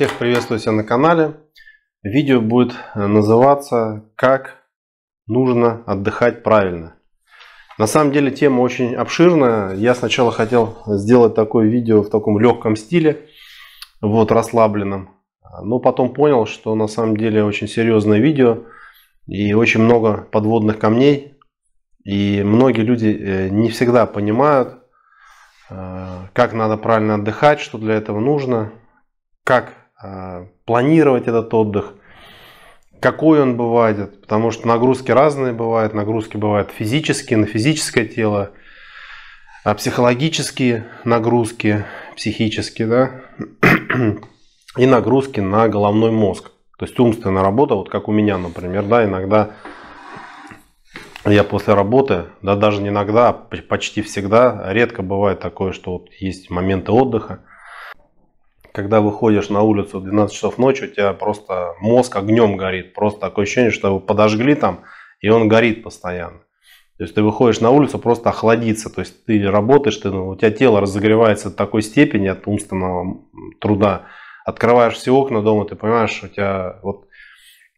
Всех приветствую себя на канале. Видео будет э, называться «Как нужно отдыхать правильно». На самом деле тема очень обширная. Я сначала хотел сделать такое видео в таком легком стиле, вот расслабленном. Но потом понял, что на самом деле очень серьезное видео и очень много подводных камней. И многие люди э, не всегда понимают, э, как надо правильно отдыхать, что для этого нужно, как а, планировать этот отдых, какой он бывает, потому что нагрузки разные бывают, нагрузки бывают физические, на физическое тело, а психологические нагрузки, психические, да, и нагрузки на головной мозг. То есть умственная работа, вот как у меня, например, да, иногда я после работы, да даже не иногда, а почти всегда, редко бывает такое, что вот есть моменты отдыха, когда выходишь на улицу в 12 часов ночи, у тебя просто мозг огнем горит. Просто такое ощущение, что его подожгли там, и он горит постоянно. То есть ты выходишь на улицу просто охладиться. То есть ты работаешь, ты, ну, у тебя тело разогревается до такой степени от умственного труда. Открываешь все окна дома, ты понимаешь, у тебя вот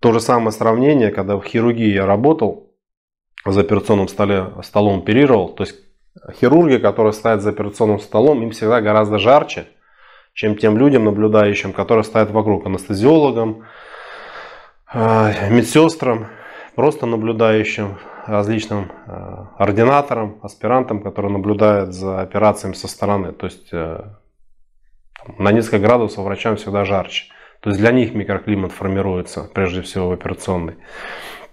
то же самое сравнение, когда в хирургии я работал, за операционным столе, столом оперировал. То есть хирурги, которые стоят за операционным столом, им всегда гораздо жарче, чем тем людям, наблюдающим, которые стоят вокруг, анестезиологам, э, медсестрам, просто наблюдающим, различным э, ординаторам, аспирантам, которые наблюдают за операциями со стороны. То есть э, на несколько градусов врачам всегда жарче. То есть для них микроклимат формируется, прежде всего в операционной.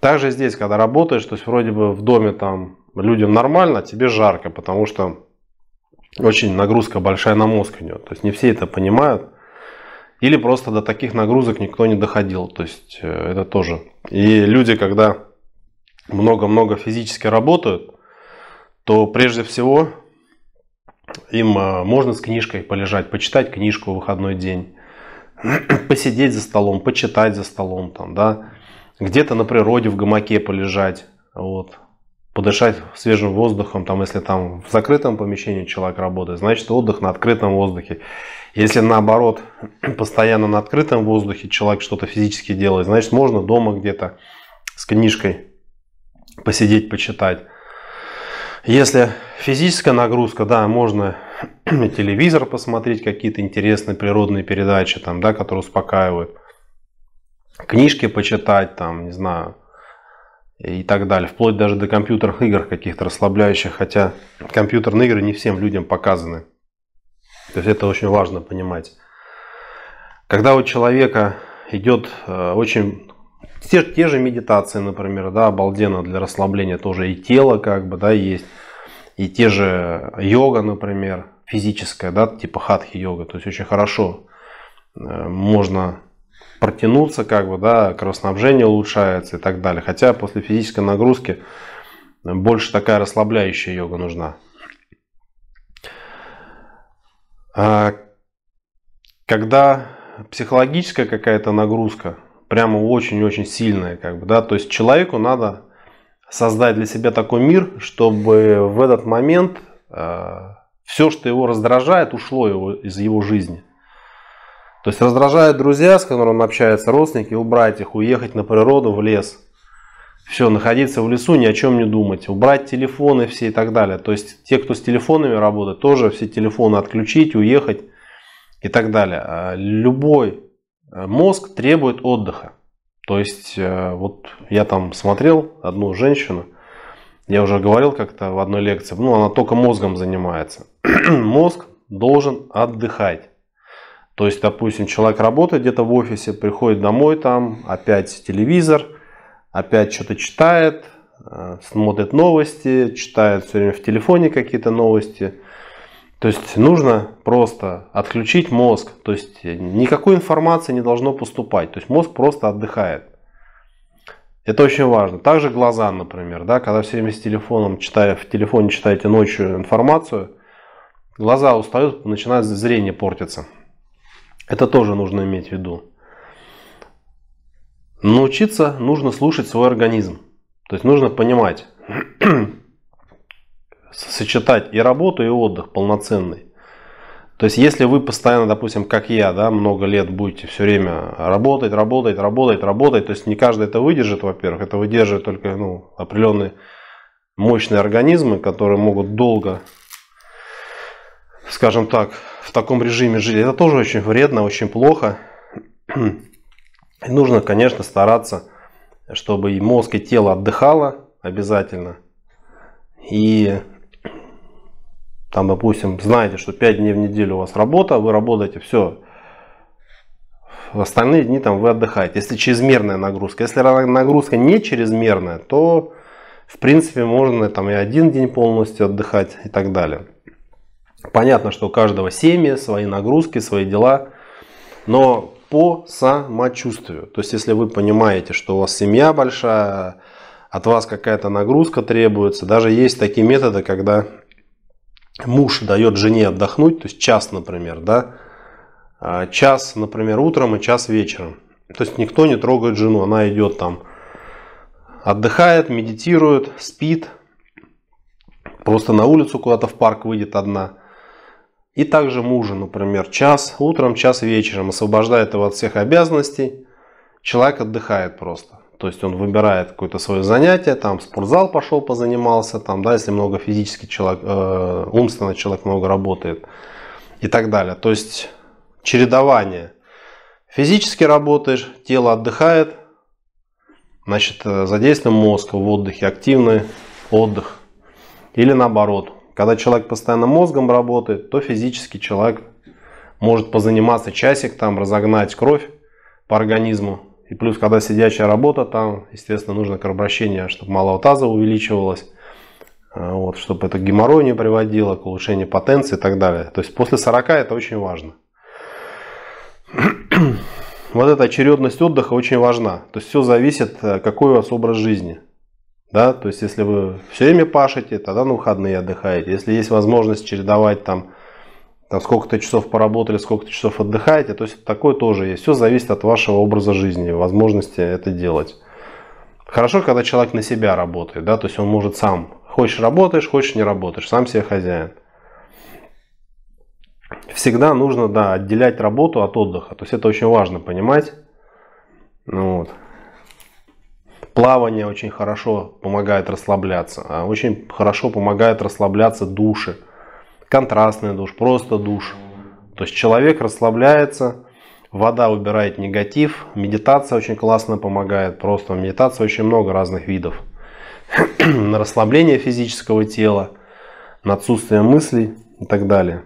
Также здесь, когда работаешь, то есть вроде бы в доме там людям нормально, а тебе жарко, потому что очень нагрузка большая на мозг у нее, То есть не все это понимают. Или просто до таких нагрузок никто не доходил. То есть э, это тоже. И люди, когда много-много физически работают, то прежде всего им э, можно с книжкой полежать, почитать книжку в выходной день, посидеть за столом, почитать за столом, там, да, где-то на природе в гамаке полежать, вот, подышать свежим воздухом, там, если там в закрытом помещении человек работает, значит отдых на открытом воздухе. Если наоборот, постоянно на открытом воздухе человек что-то физически делает, значит можно дома где-то с книжкой посидеть, почитать. Если физическая нагрузка, да, можно телевизор посмотреть, какие-то интересные природные передачи, там, да, которые успокаивают. Книжки почитать, там, не знаю, и так далее. Вплоть даже до компьютерных игр каких-то расслабляющих, хотя компьютерные игры не всем людям показаны. То есть это очень важно понимать. Когда у человека идет э, очень те, те же медитации, например, да, обалденно для расслабления тоже и тело как бы, да, есть. И те же йога, например, физическая, да, типа хатхи йога. То есть очень хорошо э, можно протянуться, как бы, да, кровоснабжение улучшается и так далее. Хотя после физической нагрузки больше такая расслабляющая йога нужна. А, когда психологическая какая-то нагрузка, прямо очень-очень сильная, как бы, да, то есть человеку надо создать для себя такой мир, чтобы в этот момент э, а, все, что его раздражает, ушло его, из его жизни – то есть раздражают друзья, с которыми он общается, родственники, убрать их, уехать на природу, в лес. Все, находиться в лесу, ни о чем не думать. Убрать телефоны все и так далее. То есть те, кто с телефонами работает, тоже все телефоны отключить, уехать и так далее. А, любой э, мозг требует отдыха. То есть э, вот я там смотрел одну женщину, я уже говорил как-то в одной лекции, ну она только мозгом занимается. Мозг должен отдыхать. То есть, допустим, человек работает где-то в офисе, приходит домой, там опять телевизор, опять что-то читает, э, смотрит новости, читает все время в телефоне какие-то новости. То есть нужно просто отключить мозг. То есть никакой информации не должно поступать. То есть мозг просто отдыхает. Это очень важно. Также глаза, например, да, когда все время с телефоном читая, в телефоне читаете ночью информацию, глаза устают, начинает зрение портиться. Это тоже нужно иметь в виду. Научиться нужно слушать свой организм. То есть нужно понимать, сочетать и работу, и отдых полноценный. То есть если вы постоянно, допустим, как я, да, много лет будете все время работать, работать, работать, работать, то есть не каждый это выдержит, во-первых, это выдерживает только ну, определенные мощные организмы, которые могут долго скажем так, в таком режиме жили. Это тоже очень вредно, очень плохо. И нужно, конечно, стараться, чтобы и мозг, и тело отдыхало обязательно. И там, допустим, знаете, что 5 дней в неделю у вас работа, вы работаете, все. В остальные дни там вы отдыхаете. Если чрезмерная нагрузка. Если нагрузка не чрезмерная, то в принципе можно там и один день полностью отдыхать и так далее. Понятно, что у каждого семьи свои нагрузки, свои дела, но по самочувствию. То есть, если вы понимаете, что у вас семья большая, от вас какая-то нагрузка требуется, даже есть такие методы, когда муж дает жене отдохнуть, то есть час, например, да, а, час, например, утром и час вечером. То есть никто не трогает жену, она идет там, отдыхает, медитирует, спит, просто на улицу куда-то в парк выйдет одна – и также мужа, например, час утром, час вечером, освобождает его от всех обязанностей. Человек отдыхает просто. То есть он выбирает какое-то свое занятие, там спортзал пошел, позанимался, там, да, если много физически человек, э, умственно человек много работает и так далее. То есть чередование. Физически работаешь, тело отдыхает, значит э, задействован мозг в отдыхе, активный отдых. Или наоборот, когда человек постоянно мозгом работает, то физически человек может позаниматься часик, там разогнать кровь по организму. И плюс, когда сидячая работа, там, естественно, нужно кровообращение, чтобы малого таза увеличивалось, а, вот, чтобы это к геморрою не приводило, к улучшению потенции и так далее. То есть после 40 это очень важно. Вот эта очередность отдыха очень важна. То есть все зависит, э, какой у вас образ жизни. Да? То есть, если вы все время пашете, тогда на выходные отдыхаете. Если есть возможность чередовать там, там сколько-то часов поработали, сколько-то часов отдыхаете, то есть такое тоже есть. Все зависит от вашего образа жизни, возможности это делать. Хорошо, когда человек на себя работает, да, то есть он может сам. Хочешь работаешь, хочешь не работаешь, сам себе хозяин. Всегда нужно, да, отделять работу от отдыха. То есть это очень важно понимать. Ну Вот. Плавание очень хорошо помогает расслабляться. А очень хорошо помогает расслабляться души. Контрастный душ, просто душ. То есть человек расслабляется, вода убирает негатив. Медитация очень классно помогает. Просто медитация очень много разных видов. на расслабление физического тела, на отсутствие мыслей и так далее.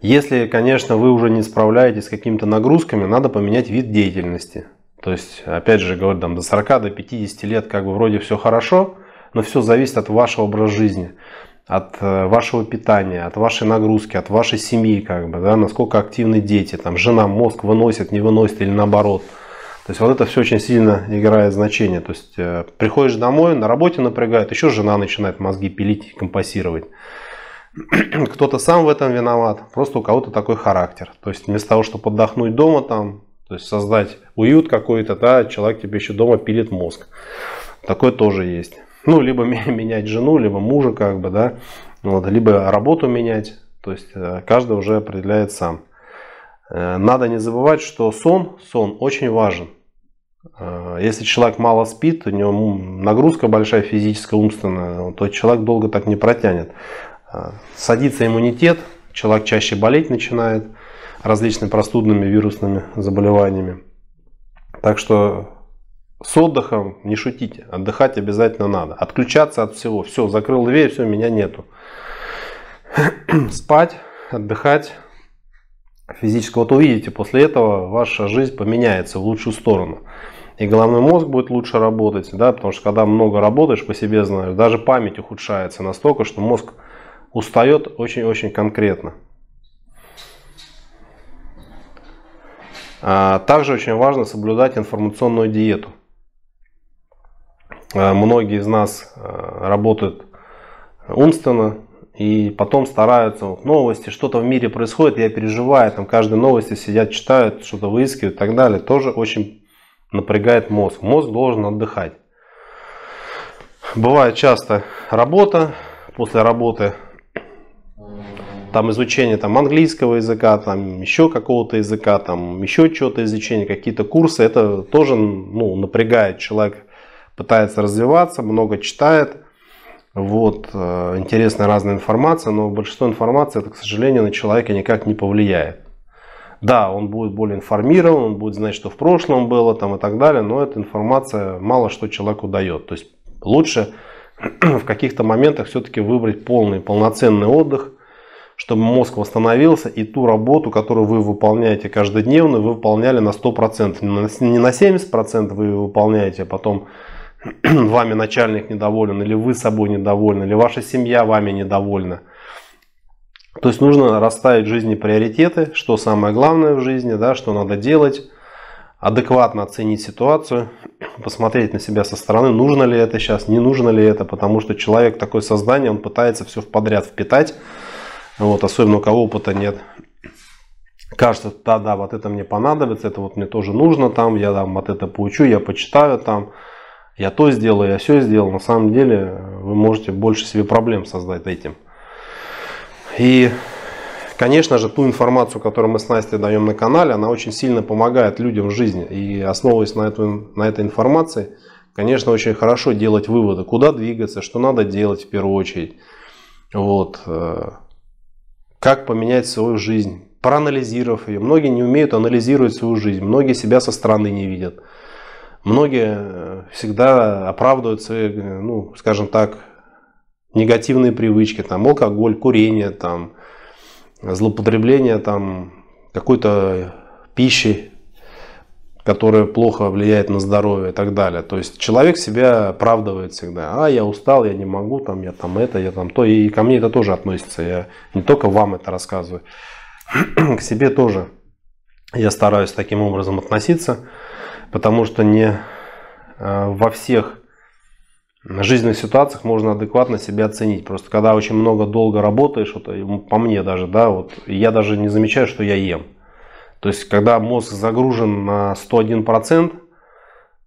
Если, конечно, вы уже не справляетесь с какими-то нагрузками, надо поменять вид деятельности. То есть, опять же, говорю, там, до 40, до 50 лет как бы вроде все хорошо, но все зависит от вашего образа жизни, от э, вашего питания, от вашей нагрузки, от вашей семьи, как бы, да, насколько активны дети, там, жена, мозг выносит, не выносит или наоборот. То есть вот это все очень сильно играет значение. То есть э, приходишь домой, на работе напрягает, еще жена начинает мозги пилить компасировать. Кто-то сам в этом виноват, просто у кого-то такой характер. То есть вместо того, чтобы отдохнуть дома, там, то есть создать уют какой-то, да, человек тебе еще дома пилит мозг. Такое тоже есть. Ну, либо менять жену, либо мужа, как бы, да, вот, либо работу менять. То есть э, каждый уже определяет сам. Э, надо не забывать, что сон, сон очень важен. Э, если человек мало спит, у него нагрузка большая физическая, умственная, то человек долго так не протянет. Садится иммунитет, человек чаще болеть начинает различными простудными вирусными заболеваниями. Так что с отдыхом не шутите, отдыхать обязательно надо. Отключаться от всего. Все, закрыл дверь, все, меня нету. Спать, отдыхать физически. Вот увидите, после этого ваша жизнь поменяется в лучшую сторону. И головной мозг будет лучше работать, да, потому что когда много работаешь, по себе знаешь, даже память ухудшается настолько, что мозг устает очень-очень конкретно. А, также очень важно соблюдать информационную диету. А, многие из нас а, работают умственно и потом стараются вот, новости, что-то в мире происходит, я переживаю, там каждые новости сидят, читают, что-то выискивают и так далее. Тоже очень напрягает мозг. Мозг должен отдыхать. Бывает часто работа, после работы там изучение там, английского языка, там еще какого-то языка, там еще чего-то изучение, какие-то курсы, это тоже ну, напрягает. Человек пытается развиваться, много читает, вот, э, интересная разная информация, но большинство информации, это, к сожалению, на человека никак не повлияет. Да, он будет более информирован, он будет знать, что в прошлом было там и так далее, но эта информация мало что человеку дает. То есть лучше в каких-то моментах все-таки выбрать полный, полноценный отдых, чтобы мозг восстановился и ту работу, которую вы выполняете каждодневно, вы выполняли на 100%. Не на 70% вы ее выполняете, а потом вами начальник недоволен, или вы собой недовольны, или ваша семья вами недовольна. То есть нужно расставить в жизни приоритеты, что самое главное в жизни, да, что надо делать, адекватно оценить ситуацию, посмотреть на себя со стороны, нужно ли это сейчас, не нужно ли это, потому что человек такое создание, он пытается все в подряд впитать, вот, особенно у кого опыта нет. Кажется, да, да, вот это мне понадобится, это вот мне тоже нужно там, я там вот это получу, я почитаю там, я то сделаю, я все сделал. На самом деле вы можете больше себе проблем создать этим. И, конечно же, ту информацию, которую мы с Настей даем на канале, она очень сильно помогает людям в жизни. И основываясь на, эту, на этой информации, конечно, очень хорошо делать выводы, куда двигаться, что надо делать в первую очередь. Вот. Э, как поменять свою жизнь, проанализировав ее. Многие не умеют анализировать свою жизнь, многие себя со стороны не видят. Многие э, всегда оправдывают свои, э, ну, скажем так, негативные привычки, там, алкоголь, курение, там, злоупотребление там, какой-то э, пищи, которое плохо влияет на здоровье и так далее. То есть человек себя оправдывает всегда. А, я устал, я не могу, там, я там это, я там то. И ко мне это тоже относится. Я не только вам это рассказываю. К себе тоже я стараюсь таким образом относиться, потому что не э, во всех жизненных ситуациях можно адекватно себя оценить. Просто когда очень много долго работаешь, вот, по мне даже, да, вот я даже не замечаю, что я ем. То есть, когда мозг загружен на 101%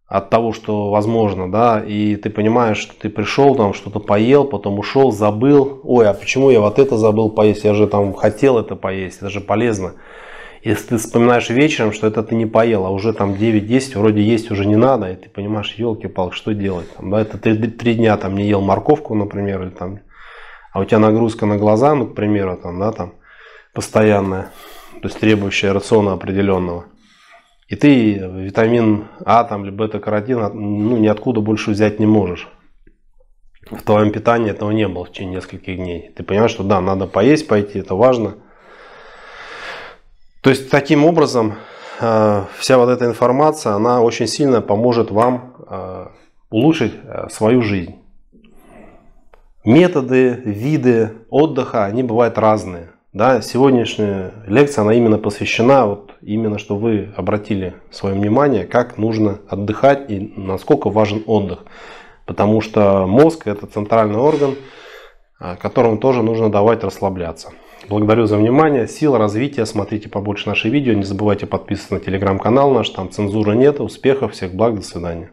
от того, что возможно, да, и ты понимаешь, что ты пришел, там что-то поел, потом ушел, забыл, ой, а почему я вот это забыл поесть, я же там хотел это поесть, это же полезно. Если ты вспоминаешь вечером, что это ты не поел, а уже там 9-10, вроде есть уже не надо, и ты понимаешь, елки-палки, что делать? Там, да, это три дня там не ел морковку, например, или там, а у тебя нагрузка на глаза, ну, к примеру, там, да, там, постоянная то есть требующая рациона определенного. И ты витамин А там, либо это каротин ну, ниоткуда больше взять не можешь. В твоем питании этого не было в течение нескольких дней. Ты понимаешь, что да, надо поесть, пойти, это важно. То есть таким образом э, вся вот эта информация, она очень сильно поможет вам э, улучшить э, свою жизнь. Методы, виды отдыха, они бывают разные. Да, сегодняшняя лекция, она именно посвящена, вот именно, что вы обратили свое внимание, как нужно отдыхать и насколько важен отдых. Потому что мозг это центральный орган, а, которому тоже нужно давать расслабляться. Благодарю за внимание, сил развития, смотрите побольше наши видео, не забывайте подписываться на телеграм-канал наш, там цензуры нет, успехов, всех благ, до свидания.